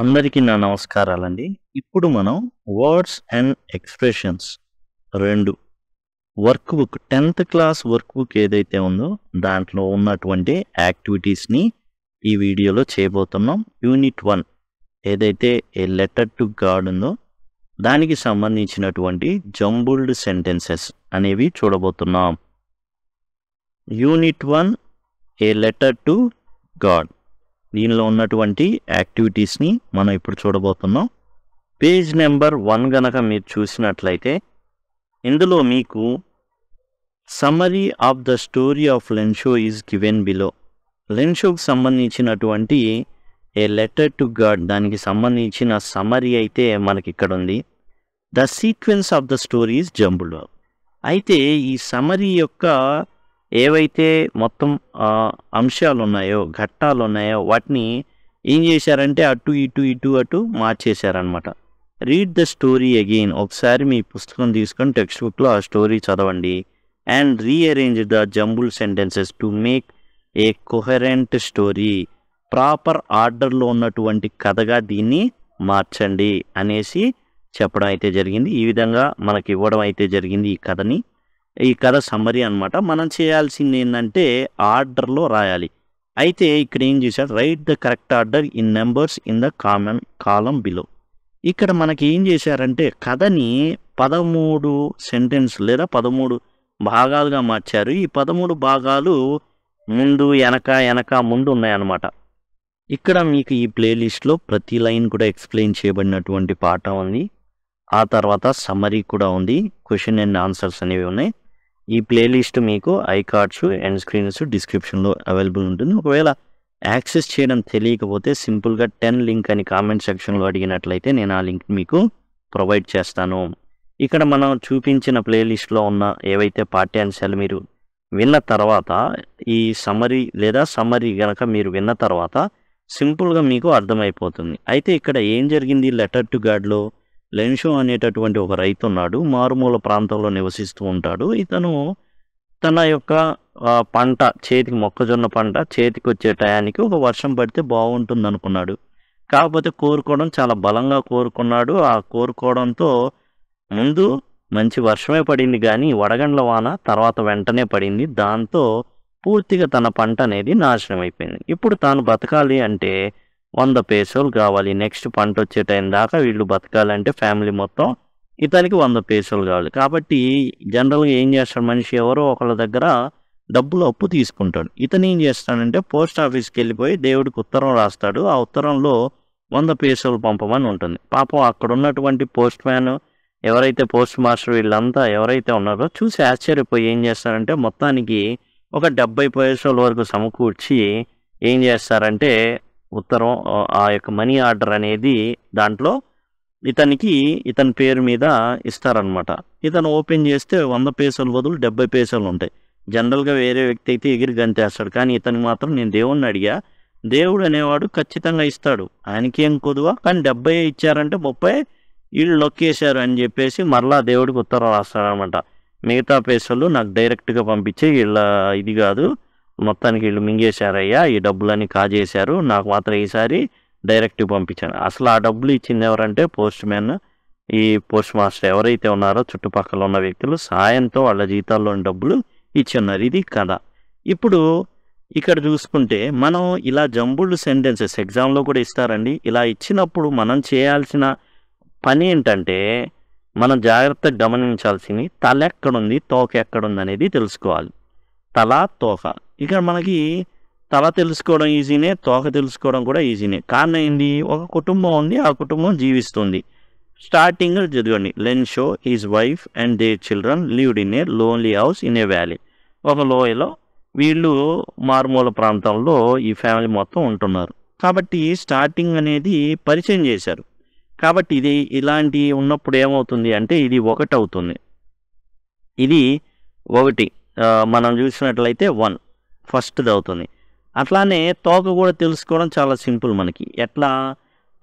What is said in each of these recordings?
అందరికీ నా నమస్కారాలండి ఇప్పుడు మనం వర్డ్స్ అండ్ ఎక్స్ప్రెషన్స్ రెండు work book tenth class work book ఏదైతే ఉందో దాంట్లో ఉన్నటువంటి యాక్టివిటీస్ని ఈ వీడియోలో చేయబోతున్నాం యూనిట్ వన్ ఏదైతే ఏ లెటర్ టు గాడ్ ఉందో దానికి సంబంధించినటువంటి జంబుల్డ్ సెంటెన్సెస్ అనేవి చూడబోతున్నాం unit one A letter to God దీనిలో ఉన్నటువంటి యాక్టివిటీస్ని మనం ఇప్పుడు చూడబోతున్నాం పేజ్ నెంబర్ వన్ గనక మీరు చూసినట్లయితే ఇందులో మీకు summary of the story of Lencho is given below లెన్షోకి సంబంధించినటువంటి ఏ లెటర్ టు గాడ్ దానికి సంబంధించిన సమ్మరీ అయితే మనకి ఇక్కడ ఉంది the sequence of the story is jumble అయితే ఈ సమ్మరీ యొక్క ఏవైతే మొత్తం అంశాలు ఉన్నాయో ఘట్టాలు ఉన్నాయో వాటిని ఏం చేశారంటే అటు ఇటు ఇటు అటు మార్చేశారనమాట రీడ్ ద స్టోరీ అగెయిన్ ఒకసారి మీ పుస్తకం తీసుకొని టెక్స్ట్ బుక్లో ఆ స్టోరీ చదవండి and rearrange the jumble sentences to make a coherent story proper ఆర్డర్లో ఉన్నటువంటి కథగా దీన్ని మార్చండి అనేసి చెప్పడం అయితే జరిగింది ఈ విధంగా మనకి ఇవ్వడం అయితే జరిగింది ఈ కథని ఈ కథ సమ్మరీ అనమాట మనం చేయాల్సింది ఏంటంటే ఆర్డర్లో రాయాలి అయితే ఇక్కడ ఏం చేశారు write the correct order in numbers in the common column below ఇక్కడ మనకి ఏం చేశారంటే కథని పదమూడు సెంటెన్స్ లేదా పదమూడు భాగాలుగా మార్చారు ఈ పదమూడు భాగాలు ముందు వెనక వెనక ముందు ఉన్నాయన్నమాట ఇక్కడ మీకు ఈ ప్లేలిస్ట్లో ప్రతి లైన్ కూడా ఎక్స్ప్లెయిన్ చేయబడినటువంటి పాఠం అని ఆ తర్వాత సమ్మరీ కూడా ఉంది క్వశ్చన్ అండ్ ఆన్సర్స్ అనేవి ఉన్నాయి ఈ ప్లేలిస్ట్ మీకు ఐ కార్డ్స్ అండ్ స్క్రీన్స్ డిస్క్రిప్షన్లో అవైలబుల్ ఉంటుంది ఒకవేళ యాక్సెస్ చేయడం తెలియకపోతే సింపుల్గా టెన్ లింక్ అని కామెంట్ సెక్షన్లో అడిగినట్లయితే నేను ఆ లింక్ మీకు ప్రొవైడ్ చేస్తాను ఇక్కడ మనం చూపించిన ప్లేలిస్ట్లో ఉన్న ఏవైతే పాఠ్యాంశాలు మీరు విన్న తర్వాత ఈ సమ్మరీ లేదా సమ్మరీ కనుక మీరు విన్న తర్వాత సింపుల్గా మీకు అర్థమైపోతుంది అయితే ఇక్కడ ఏం జరిగింది లెటర్ టు గాడ్లో లెన్షో అనేటటువంటి ఒక రైతు ఉన్నాడు మారుమూల ప్రాంతంలో నివసిస్తూ ఉంటాడు ఇతను తన యొక్క పంట చేతికి మొక్కజొన్న పంట చేతికి వచ్చే టయానికి ఒక వర్షం పడితే బాగుంటుంది అనుకున్నాడు కాకపోతే కోరుకోవడం చాలా బలంగా కోరుకున్నాడు ఆ కోరుకోవడంతో ముందు మంచి వర్షమే పడింది కానీ వడగండ్ల వాన తర్వాత వెంటనే పడింది దాంతో పూర్తిగా తన పంట అనేది నాశనం అయిపోయింది ఇప్పుడు తాను బతకాలి అంటే వంద పేసోలు కావాలి నెక్స్ట్ పంట వచ్చే టైం దాకా వీళ్ళు బతకాలంటే ఫ్యామిలీ మొత్తం ఇతనికి వంద పేసోలు కావాలి కాబట్టి జనరల్గా ఏం చేస్తాడు మనిషి ఎవరో ఒకళ్ళ దగ్గర డబ్బులు అప్పు తీసుకుంటాడు ఇతను ఏం చేస్తాడంటే పోస్ట్ ఆఫీస్కి వెళ్ళిపోయి దేవుడికి ఉత్తరం రాస్తాడు ఆ ఉత్తరంలో వంద పేసోలు పంపమని ఉంటుంది పాపం అక్కడ ఉన్నటువంటి పోస్ట్ మ్యాన్ ఎవరైతే పోస్ట్ మాస్టర్ వీళ్ళంతా ఎవరైతే ఉన్నారో చూసి ఆశ్చర్యపోయి ఏం చేస్తారంటే మొత్తానికి ఒక డెబ్బై పైసల వరకు సమకూర్చి ఏం చేస్తారంటే ఉత్తరం ఆ యొక్క మనీ ఆర్డర్ అనేది దాంట్లో ఇతనికి ఇతని పేరు మీద ఇస్తారనమాట ఇతను ఓపెన్ చేస్తే వంద పేసలు బదులు డెబ్బై పేసలు ఉంటాయి జనరల్గా వేరే వ్యక్తి అయితే ఎగిరి గంతేస్తాడు కానీ ఇతను మాత్రం నేను దేవుణ్ణి అడిగా దేవుడు అనేవాడు ఖచ్చితంగా ఇస్తాడు ఆయనకి ఏం కొదువా కానీ డెబ్బై ఇచ్చారంటే ముప్పై వీళ్ళు నొక్కేశారు అని చెప్పేసి మరలా దేవుడికి ఉత్తరం రాస్తాడనమాట మిగతా పేసలు నాకు డైరెక్ట్గా పంపించే వీళ్ళ ఇది కాదు మొత్తానికి వీళ్ళు మింగేశారయ్యా ఈ డబ్బులన్నీ కాజేశారు నాకు మాత్రం ఈసారి డైరెక్టివ్ పంపించాను అసలు ఆ డబ్బులు ఇచ్చింది ఎవరంటే పోస్ట్ మ్యాన్ ఈ పోస్ట్ మాస్టర్ ఎవరైతే ఉన్నారో చుట్టుపక్కల ఉన్న వ్యక్తులు సాయంతో వాళ్ళ జీతాల్లోని డబ్బులు ఇచ్చున్నారు ఇది కథ ఇప్పుడు ఇక్కడ చూసుకుంటే మనం ఇలా జంబుల్డ్ సెంటెన్సెస్ ఎగ్జామ్లో కూడా ఇస్తారండి ఇలా ఇచ్చినప్పుడు మనం చేయాల్సిన పని ఏంటంటే మనం జాగ్రత్తగా గమనించాల్సింది తల ఎక్కడుంది తోక ఎక్కడుంది అనేది తెలుసుకోవాలి తల తోక ఇక్కడ మనకి తల తెలుసుకోవడం ఈజీనే తోక తెలుసుకోవడం కూడా ఈజీనే కారణం ఏంటి ఒక కుటుంబం ఉంది ఆ కుటుంబం జీవిస్తుంది స్టార్టింగ్ చదివండి Lencho his wife and their children lived in a lonely house in a valley ఒక లోయలో వీళ్ళు మారుమూల ప్రాంతంలో ఈ ఫ్యామిలీ మొత్తం ఉంటున్నారు కాబట్టి స్టార్టింగ్ అనేది పరిచయం చేశారు కాబట్టి ఇది ఇలాంటి ఉన్నప్పుడు ఏమవుతుంది అంటే ఇది ఒకటి అవుతుంది ఇది ఒకటి మనం చూసినట్లయితే వన్ ఫస్ట్ది అవుతుంది అట్లానే తోక కూడా తెలుసుకోవడం చాలా సింపుల్ మనకి ఎట్లా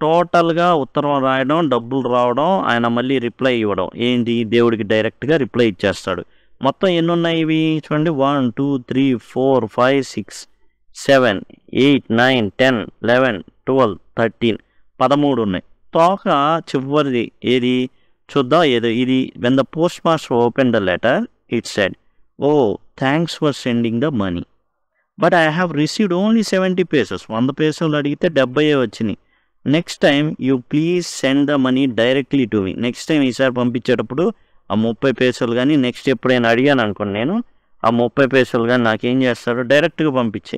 టోటల్గా ఉత్తరం రాయడం డబ్బులు రావడం ఆయన మళ్ళీ రిప్లై ఇవ్వడం ఏంటి దేవుడికి డైరెక్ట్గా రిప్లై ఇచ్చేస్తాడు మొత్తం ఎన్ని ఉన్నాయి ఇవి చూడండి one two three four five six seven eight nine ten eleven twelve thirteen పదమూడు ఉన్నాయి తోక చివరిది ఏది చూద్దాం ఏదో ఇది when the postmaster open the letter it said oh thanks for sending the money but I have received only seventy pesos వంద పేసలు అడిగితే డెబ్బై వచ్చినాయి next time you please send the money directly to me next time ఈసారి పంపించేటప్పుడు ఆ ముప్పై పేసలు కానీ నెక్స్ట్ ఎప్పుడైనా అడిగాను అనుకోండి నేను ఆ ముప్పై పేసలు కానీ నాకేం చేస్తారో డైరెక్ట్గా పంపించే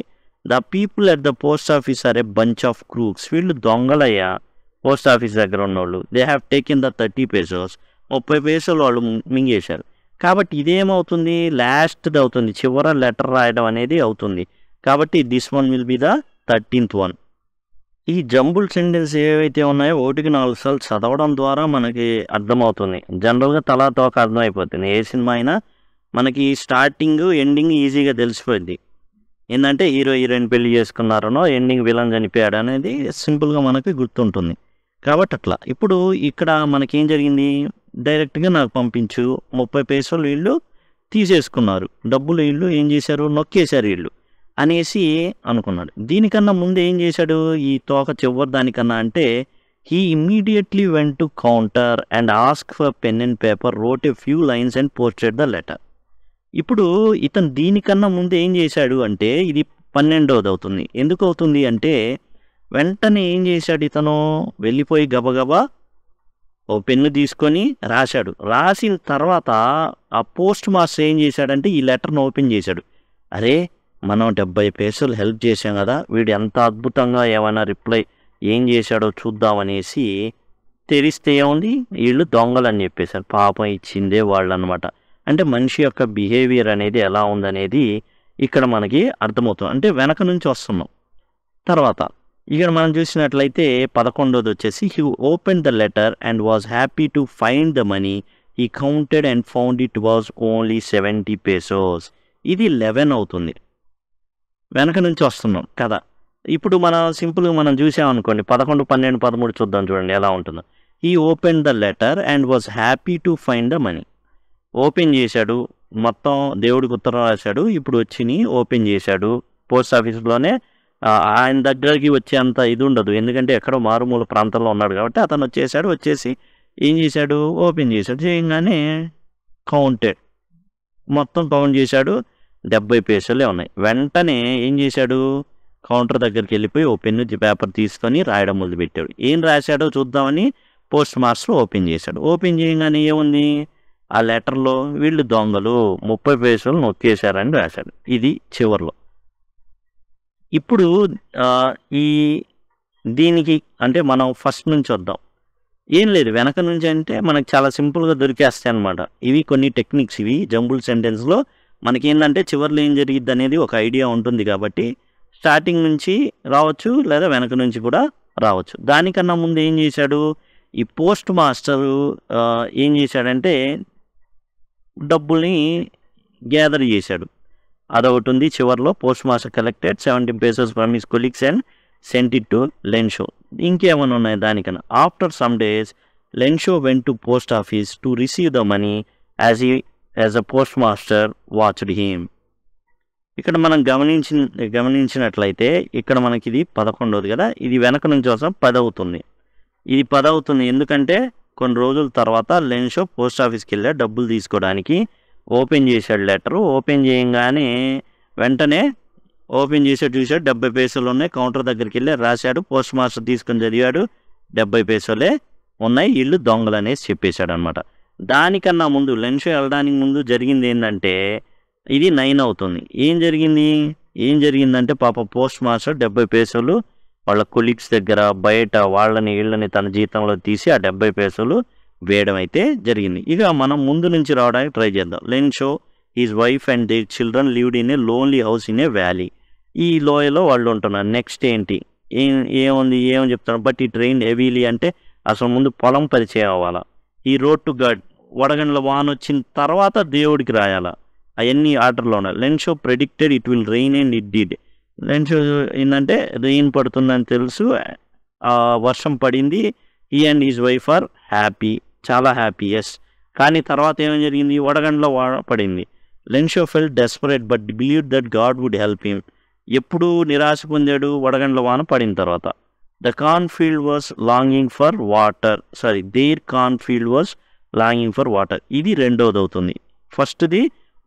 the people at the post office are a bunch of crooks వీళ్ళు దొంగలయ్యా పోస్ట్ ఆఫీస్ దగ్గర ఉన్నోళ్ళు they have taken the thirty pesos ముప్పై పేసలు వాళ్ళు మింగేశారు కాబట్టి ఇదేమవుతుంది లాస్ట్ది అవుతుంది చివర లెటర్ రాయడం అనేది అవుతుంది కాబట్టి this one will be the thirteenth one ఈ జంబుల్ సెంటెన్స్ ఏవైతే ఉన్నాయో ఓటికి నాలుగు సార్లు చదవడం ద్వారా మనకి అర్థమవుతుంది జనరల్గా తలా తోక అర్థమైపోతుంది ఏ సినిమా అయినా మనకి స్టార్టింగ్ ఎండింగ్ ఈజీగా తెలిసిపోయింది ఏంటంటే హీరో హీరోయిన్ పెళ్లి చేసుకున్నారనో ఎండింగ్ విలన్ చనిపోయాడు అనేది సింపుల్గా మనకి గుర్తుంటుంది కాబట్టి అట్లా ఇప్పుడు ఇక్కడ మనకేం జరిగింది డైరెక్ట్గా నాకు పంపించు ముప్పై పైసలు వీళ్ళు తీసేసుకున్నారు డబ్బులు వీళ్ళు ఏం చేశారు నొక్కేశారు వీళ్ళు అనేసి అనుకున్నాడు దీనికన్నా ముందు ఏం చేశాడు ఈ తోక చివరి దానికన్నా అంటే he immediately went to counter and ask for pen and paper wrote a few lines and posted the letter ఇప్పుడు ఇతను దీనికన్నా ముందు ఏం చేశాడు అంటే ఇది పన్నెండోది అవుతుంది ఎందుకు అవుతుంది అంటే వెంటనే ఏం చేశాడు ఇతను వెళ్ళిపోయి గబగబా ఓ పెన్ను తీసుకొని రాశాడు రాసిన తర్వాత ఆ పోస్ట్ మాస్టర్ ఏం చేశాడంటే ఈ లెటర్ను ఓపెన్ చేశాడు అరే మనం డెబ్బై పేసలు హెల్ప్ చేసాం కదా వీడు ఎంత అద్భుతంగా ఏమైనా రిప్లై ఏం చేశాడో చూద్దామనేసి తెరిస్తే ఏముంది వీళ్ళు దొంగలు అని చెప్పేశారు పాపం ఇచ్చిందే వాళ్ళు అనమాట అంటే మనిషి యొక్క బిహేవియర్ అనేది ఎలా ఉందనేది ఇక్కడ మనకి అర్థమవుతుంది అంటే వెనక నుంచి వస్తున్నాం తర్వాత ఇక్కడ మనం చూసినట్లయితే పదకొండోది వచ్చేసి he open the letter and was happy to find the money he counted and found it was only seventy pesos ఇది లెవెన్ అవుతుంది వెనక నుంచి వస్తున్నాం కదా ఇప్పుడు మన సింపుల్గా మనం చూసామనుకోండి పదకొండు పన్నెండు పదమూడు చూద్దాం చూడండి ఎలా ఉంటుందో he open the letter and was happy to find the money open చేశాడు మొత్తం దేవుడికి ఉత్తరం రాశాడు ఇప్పుడు వచ్చి ఓపెన్ చేశాడు పోస్ట్ ఆఫీస్లోనే ఆయన దగ్గరికి వచ్చేంత ఇది ఉండదు ఎందుకంటే ఎక్కడో మారుమూల ప్రాంతంలో ఉన్నాడు కాబట్టి అతను వచ్చేసాడు వచ్చేసి ఏం చేశాడు ఓపెన్ చేశాడు చేయగానే కౌంటెడ్ మొత్తం కౌంట్ చేశాడు డెబ్బై పేసలే ఉన్నాయి వెంటనే ఏం చేశాడు కౌంటర్ దగ్గరికి వెళ్ళిపోయి ఓ పెన్ను పేపర్ తీసుకొని రాయడం మొదలుపెట్టాడు ఏం రాశాడో చూద్దామని పోస్ట్ మాస్టర్ ఓపెన్ చేశాడు ఓపెన్ చేయగానే ఏముంది ఆ లెటర్లో వీళ్ళు దొంగలు ముప్పై పేసలు నొక్కేశారని రాశాడు ఇది చివరిలో ఇప్పుడు ఈ దీనికి అంటే మనం ఫస్ట్ నుంచి వద్దాం ఏం లేదు వెనక నుంచి అంటే మనకు చాలా సింపుల్గా దొరికేస్తాయి అనమాట ఇవి కొన్ని టెక్నిక్స్ ఇవి జంబుల్ సెంటెన్స్లో మనకేంటంటే చివరిలో ఏం జరిగిద్ది అనేది ఒక ఐడియా ఉంటుంది కాబట్టి స్టార్టింగ్ నుంచి రావచ్చు లేదా వెనక నుంచి కూడా రావచ్చు దానికన్నా ముందు ఏం చేశాడు ఈ పోస్ట్ మాస్టరు ఏం చేశాడంటే డబ్బుల్ని గ్యాదర్ చేశాడు అదొకటి ఉంది చివరిలో postmaster collected seventeen pesos from his colleagues and sent it to Lencho ఇంకేమైనా ఉన్నాయి దానికన్నా after some days Lencho went to post office to receive the money as he as a postmaster watched him ఇక్కడ మనం గమనించిన గమనించినట్లయితే ఇక్కడ మనకి ఇది పదకొండవది కదా ఇది వెనక నుంచి కోసం పదవుతుంది ఇది పదవుతుంది ఎందుకంటే కొన్ని రోజుల తర్వాత లెన్షో పోస్ట్ ఆఫీస్కి వెళ్ళా డబ్బులు తీసుకోవడానికి ఓపెన్ చేశాడు లెటర్ ఓపెన్ చేయగానే వెంటనే ఓపెన్ చేసాడు చూశాడు డెబ్బై పైసలు ఉన్నాయి కౌంటర్ దగ్గరికి వెళ్ళి రాశాడు పోస్ట్ మాస్టర్ తీసుకుని చదివాడు డెబ్బై పైసలే ఉన్నాయి ఇల్లు దొంగలు అనేసి చెప్పేశాడు అనమాట దానికన్నా ముందు లంచ్ వెళ్ళడానికి ముందు జరిగింది ఏంటంటే ఇది నైన్ అవుతుంది ఏం జరిగింది ఏం జరిగిందంటే పాప పోస్ట్ మాస్టర్ డెబ్బై పైసలు వాళ్ళ కొలీగ్స్ దగ్గర బయట వాళ్ళని వీళ్ళని తన జీతంలో తీసి ఆ డెబ్బై పైసలు వేయడం అయితే జరిగింది ఇక మనం ముందు నుంచి రావడానికి ట్రై చేద్దాం Lencho his wife and they children lived in a lonely house in a valley ఈ లోయలో వాళ్ళు ఉంటున్నారు నెక్స్ట్ ఏంటి ఏం ఏముంది ఏమని చెప్తాను బట్ ఈ ట్రైన్ హెవీలీ అంటే అసలు ముందు పొలం పరిచయం అవ్వాలా ఈ రోడ్ టు గడ్ వడగండ్ల వాన్ వచ్చిన తర్వాత దేవుడికి రాయాలా అవన్నీ ఆర్డర్లో ఉన్నాయి Lencho predicted it will rain and it did షో ఏంటంటే రెయిన్ పడుతుందని తెలుసు వర్షం పడింది he and his wife are happy చాలా హ్యాపీ ఎస్ కానీ తర్వాత ఏమేం జరిగింది వడగండ్లో పడింది Lencho felt desperate but believe that God would help him ఎప్పుడు నిరాశ పొందాడు వడగండ్ల వాన పడిన తర్వాత the cornfield was longing for water sorry their cornfield was longing for water ఇది రెండోది అవుతుంది ఫస్ట్ది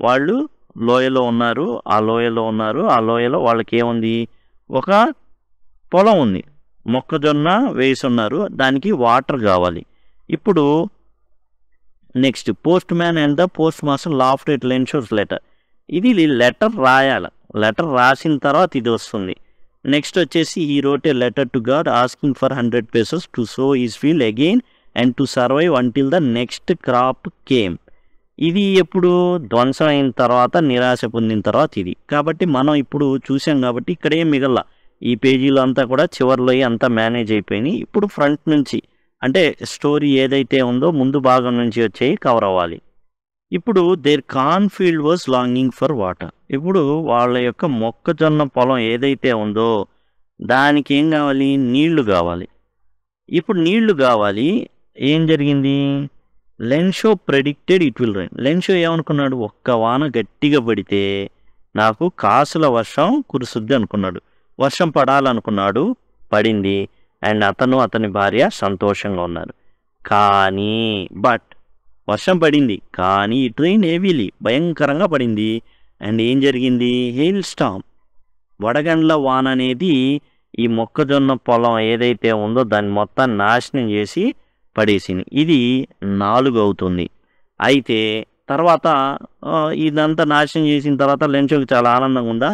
వాళ్ళు లోయలో ఉన్నారు ఆ లోయలో ఉన్నారు ఆ లోయలో వాళ్ళకి ఏముంది ఒక పొలం ఉంది మొక్కజొన్న వేసి ఉన్నారు దానికి వాటర్ కావాలి ఇప్పుడు next postman and the postmaster laughed at ఇన్షూర్స్ లెటర్ ఇది లెటర్ రాయాలి లెటర్ రాసిన తర్వాత ఇది వస్తుంది నెక్స్ట్ వచ్చేసి he wrote a letter to God asking for hundred pesos to sow his field again and to survive until the next crop came ఇది ఎప్పుడు ధ్వంసం అయిన తర్వాత నిరాశ పొందిన తర్వాత ఇది కాబట్టి మనం ఇప్పుడు చూసాం కాబట్టి ఇక్కడే మిగల ఈ పేజీలు అంతా కూడా చివరిలో అంతా మేనేజ్ అయిపోయినాయి ఇప్పుడు ఫ్రంట్ నుంచి అంటే స్టోరీ ఏదైతే ఉందో ముందు భాగం నుంచి వచ్చేవి కవర్ అవ్వాలి ఇప్పుడు their cornfield was longing for water ఇప్పుడు వాళ్ళ యొక్క మొక్కజొన్న పొలం ఏదైతే ఉందో దానికి ఏం కావాలి నీళ్లు కావాలి ఇప్పుడు నీళ్లు కావాలి ఏం జరిగింది Lencho predicted it will rain Lencho ఏమనుకున్నాడు ఒక్క వాన గట్టిగా పడితే నాకు కాసుల వర్షం కురుసుద్ది అనుకున్నాడు వర్షం పడాలనుకున్నాడు పడింది అండ్ అతను అతని భార్య సంతోషంగా ఉన్నారు కానీ బట్ వర్షం పడింది కానీ ట్రైన్ హెవీలీ భయంకరంగా పడింది అండ్ ఏం జరిగింది హెయిల్ స్టామ్ వడగండ్ల వాన అనేది ఈ మొక్కజొన్న పొలం ఏదైతే ఉందో దాన్ని మొత్తం నాశనం చేసి పడేసింది ఇది నాలుగు అవుతుంది అయితే తర్వాత ఇదంతా నాశనం చేసిన తర్వాత లెంచోకి చాలా ఆనందంగా ఉందా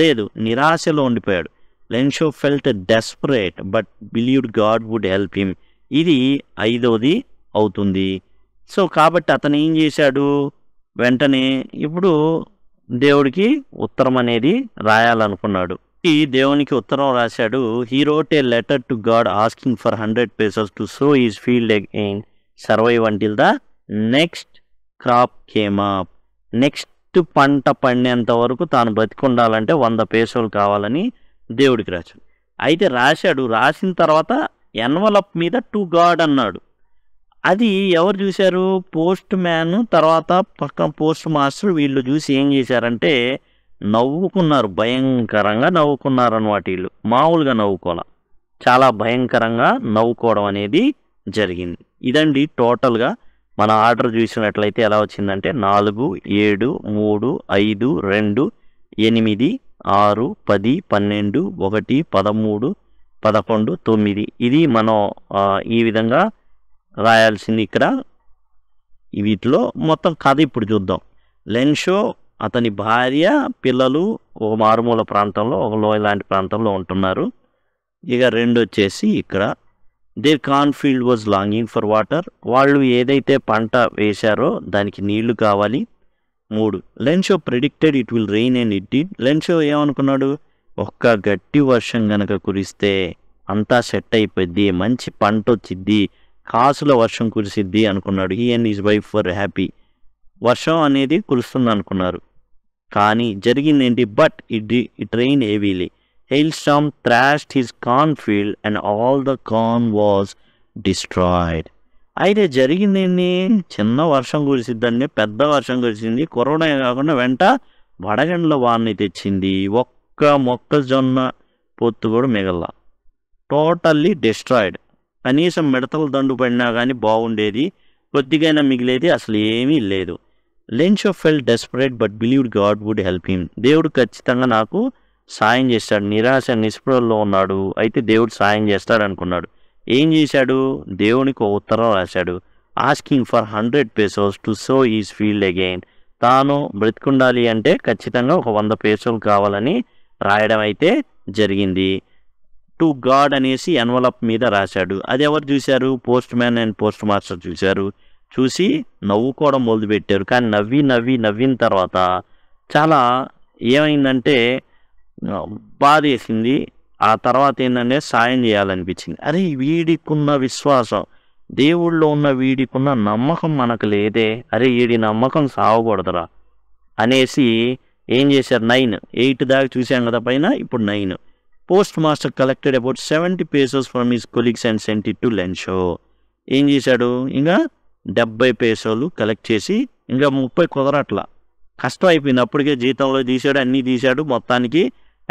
లేదు నిరాశలో ఉండిపోయాడు Lencho felt desperate but believed God would help him ఇది ఐదవది అవుతుంది సో కాబట్టి అతను ఏం చేశాడు వెంటనే ఇప్పుడు దేవుడికి ఉత్తరం అనేది రాయాలనుకున్నాడు ఈ దేవునికి ఉత్తరం రాశాడు he wrote a letter to God asking for hundred pesos to sow his field again survive until the next crop came up నెక్స్ట్ పంట పండేంత వరకు తాను బతికుండాలంటే వంద పేసోలు కావాలని దేవుడికి రాశాడు అయితే రాశాడు రాసిన తర్వాత ఎన్వలప్ మీద టు గాడ్ అన్నాడు అది ఎవరు చూశారు పోస్ట్ మ్యాన్ తర్వాత పక్కన పోస్ట్ మాస్టర్ వీళ్ళు చూసి ఏం చేశారంటే నవ్వుకున్నారు భయంకరంగా నవ్వుకున్నారు అనమాట వీళ్ళు మామూలుగా నవ్వుకోవాలి చాలా భయంకరంగా నవ్వుకోవడం అనేది జరిగింది ఇదండి టోటల్గా మన ఆర్డర్ చూసినట్లయితే ఎలా వచ్చిందంటే నాలుగు ఏడు మూడు ఐదు రెండు ఎనిమిది ఆరు పది పన్నెండు ఒకటి పదమూడు పదకొండు తొమ్మిది ఇది మనం ఈ విధంగా రాయాల్సింది ఇక్కడ వీటిలో మొత్తం కథ ఇప్పుడు చూద్దాం లెన్షో అతని భార్య పిల్లలు ఒక మారుమూల ప్రాంతంలో ఒక లోయ లాంటి ప్రాంతంలో ఉంటున్నారు ఇక రెండు వచ్చేసి ఇక్కడ their cornfield was longing for water వాళ్ళు ఏదైతే పంట వేశారో దానికి నీళ్లు కావాలి మూడు Lencho predicted it will rain and it did Lencho ఏమనుకున్నాడు ఒక్క గట్టి వర్షం గనక కురిస్తే అంతా సెట్ అయిపోద్ది మంచి పంట వచ్చిద్ది కాసుల వర్షం కురిసిద్ది అనుకున్నాడు he and his wife were happy వర్షం అనేది కురుస్తుంది అనుకున్నారు కానీ జరిగిందేంటి but it it rain heavily hail storm thrashed his cornfield and all the corn was destroyed అయితే జరిగింది చిన్న వర్షం కురిసిద్దండి పెద్ద వర్షం కురిసింది కరోనా కాకుండా వెంట వడగండ్ల వారిని తెచ్చింది ఒక్క మొక్కజొన్న పొత్తు కూడా మిగల టోటల్లీ డిస్ట్రాయిడ్ కనీసం మిడతల దండు పడినా కానీ బాగుండేది కొద్దిగైనా మిగిలేది అసలు ఏమీ లేదు of felt desperate but believed God would help him దేవుడు ఖచ్చితంగా నాకు సాయం చేస్తాడు నిరాశ నిస్పృహల్లో ఉన్నాడు అయితే దేవుడు సాయం చేస్తాడు అనుకున్నాడు ఏం చేశాడు దేవునికి ఉత్తరం రాశాడు asking for hundred pesos to sow his field again తాను బ్రతికుండాలి అంటే ఖచ్చితంగా ఒక వంద పేసోలు కావాలని రాయడం అయితే జరిగింది టు గాడ్ అనేసి ఎన్వలప్ మీద రాశాడు అది ఎవరు చూశారు postman and postmaster చూశారు చూసి నవ్వుకోవడం మొదలుపెట్టారు కానీ నవ్వి నవ్వి నవ్విన తర్వాత చాలా ఏమైందంటే బాధ వేసింది ఆ తర్వాత ఏంటంటే సాయం చేయాలనిపించింది అరే వీడికున్న విశ్వాసం దేవుళ్ళో ఉన్న వీడికున్న నమ్మకం మనకు లేదే అరే వీడి నమ్మకం సాగకూడదురా అనేసి ఏం చేశారు నైన్ ఎయిట్ దాకా చూసాం కదా పైన ఇప్పుడు nine postmaster collected about seventy pesos from his colleagues and sent it to Lencho ఏం చేశాడు ఇంకా డెబ్బై పేసోలు కలెక్ట్ చేసి ఇంకా ముప్పై కుదరట్లా కష్టం అయిపోయింది అప్పటికే జీతంలో తీసాడు అన్నీ తీశాడు మొత్తానికి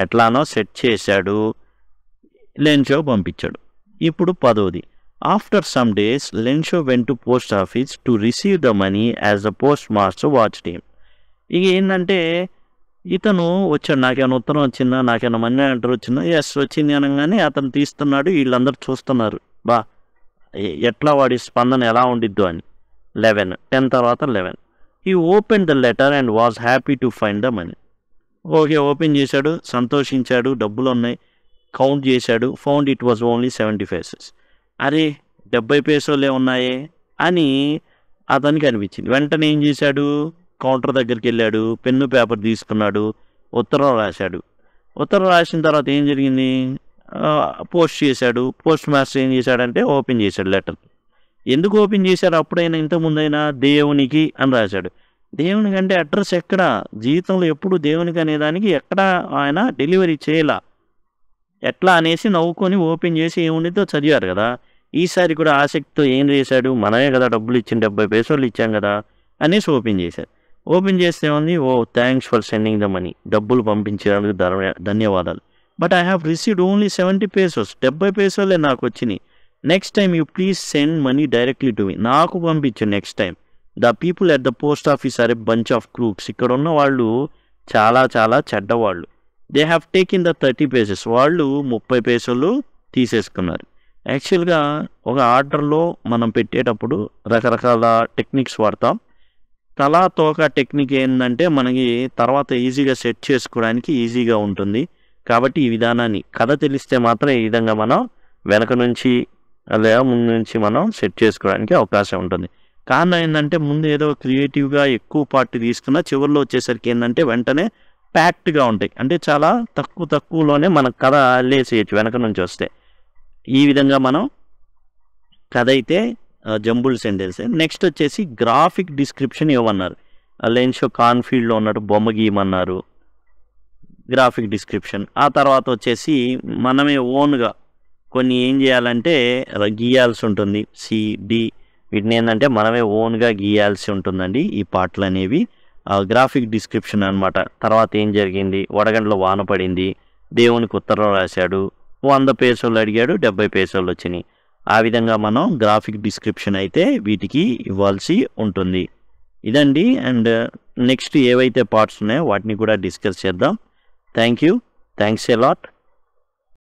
ఎట్లానో సెట్ చేశాడు లెన్షో పంపించాడు ఇప్పుడు పదోది after some days Lencho went to post office to receive the money as the postmaster watched him ఇక ఏంటంటే ఇతను వచ్చాడు నాకేమైనా ఉత్తరం వచ్చిందా నాకేమైనా మనీ ఆర్డర్ వచ్చిందా ఎస్ వచ్చింది అనగానే అతను తీస్తున్నాడు వీళ్ళందరూ చూస్తున్నారు బా ఎట్లా వాడి స్పందన ఎలా ఉండిద్దు అని లెవెన్ టెన్ తర్వాత eleven he open the letter and was happy to find the money okay open చేశాడు సంతోషించాడు డబ్బులు ఉన్నాయి కౌంట్ చేశాడు found it was only seventy pesos అరే డెబ్బై పేసోలే ఉన్నాయే అని అతనికి అనిపించింది వెంటనే ఏం చేశాడు కౌంటర్ దగ్గరికి వెళ్ళాడు పెన్ను పేపర్ తీసుకున్నాడు ఉత్తరం రాశాడు ఉత్తరం రాసిన తర్వాత ఏం జరిగింది పోస్ట్ చేశాడు పోస్ట్ మాస్టర్ ఏం చేశాడంటే ఓపెన్ చేశాడు లెటర్ ఎందుకు ఓపెన్ చేశాడు అప్పుడైనా ఇంతకుముందైనా దేవునికి అని రాశాడు దేవునికి అంటే అడ్రస్ ఎక్కడ జీవితంలో ఎప్పుడు దేవునికి అనేదానికి ఎక్కడ ఆయన డెలివరీ చేయలా ఎట్లా అనేసి నవ్వుకొని ఓపెన్ చేసి ఏముండిద్దో చదివారు కదా ఈసారి కూడా ఆసక్తితో ఏం చేశాడు మనమే కదా డబ్బులు ఇచ్చిన డెబ్బై పైసలు ఇచ్చాం కదా అనేసి ఓపెన్ చేశారు ఓపెన్ చేస్తే ఉంది oh thanks for sending the money డబ్బులు పంపించడానికి ధన్యవాదాలు but I have received only seventy pesos డెబ్బై పేసోలే నాకు వచ్చినాయి next time you please send money directly to me నాకు పంపించు next time the people at the post office are bunch of crooks ఇక్కడ ఉన్న వాళ్ళు చాలా చాలా చెడ్డవాళ్ళు they have taken the thirty pesos వాళ్ళు ముప్పై పేజీలు తీసేసుకున్నారు యాక్చువల్గా ఒక ఆర్డర్లో మనం పెట్టేటప్పుడు రకరకాల టెక్నిక్స్ వాడతాం తలా తోక టెక్నిక్ ఏంటంటే మనకి తర్వాత ఈజీగా సెట్ చేసుకోవడానికి ఈజీగా ఉంటుంది కాబట్టి ఈ విధానాన్ని కథ తెలిస్తే మాత్రం ఈ విధంగా మనం వెనక నుంచి లేదా ముందు నుంచి మనం సెట్ చేసుకోవడానికి అవకాశం ఉంటుంది కారణం ఏంటంటే ముందు ఏదో క్రియేటివ్గా ఎక్కువ పార్ట్ తీసుకున్నా చివరిలో వచ్చేసరికి ఏంటంటే వెంటనే ప్యాక్డ్గా ఉంటాయి అంటే చాలా తక్కువ తక్కువలోనే మన కథ అల్లేసేయచ్చు వెనక నుంచి వస్తే ఈ విధంగా మనం కథ అయితే జంబుల్ సెంటెన్స్ నెక్స్ట్ వచ్చేసి గ్రాఫిక్ డిస్క్రిప్షన్ ఇవ్వమన్నారు లెన్స్ కాన్ఫీల్డ్లో ఉన్నట్టు బొమ్మ గీయమన్నారు గ్రాఫిక్ డిస్క్రిప్షన్ ఆ తర్వాత వచ్చేసి మనమే ఓన్గా కొన్ని ఏం చేయాలంటే గీయాల్సి ఉంటుంది సిడి వీటిని ఏంటంటే మనమే ఓన్గా గీయాల్సి ఉంటుందండి ఈ పాటలు అనేవి గ్రాఫిక్ డిస్క్రిప్షన్ అనమాట తర్వాత ఏం జరిగింది వడగండ్లో వాన పడింది దేవునికి ఉత్తరం రాశాడు వంద పేసోళ్ళు అడిగాడు డెబ్బై పేసోళ్ళు వచ్చినాయి ఆ విధంగా మనం గ్రాఫిక్ డిస్క్రిప్షన్ అయితే వీటికి ఇవ్వాల్సి ఉంటుంది ఇదండి అండ్ నెక్స్ట్ ఏవైతే పార్ట్స్ ఉన్నాయో వాటిని కూడా డిస్కస్ చేద్దాం thank you thanks a lot